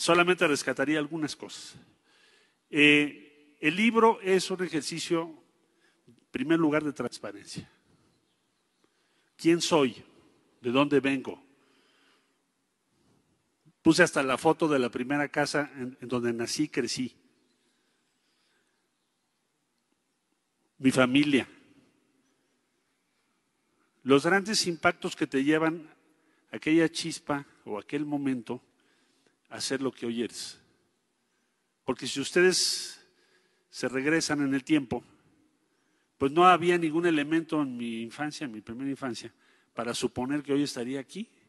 solamente rescataría algunas cosas. Eh, el libro es un ejercicio, en primer lugar, de transparencia. ¿Quién soy? ¿De dónde vengo? Puse hasta la foto de la primera casa en, en donde nací, crecí. Mi familia. Los grandes impactos que te llevan aquella chispa o aquel momento hacer lo que hoy eres. Porque si ustedes se regresan en el tiempo, pues no había ningún elemento en mi infancia, en mi primera infancia, para suponer que hoy estaría aquí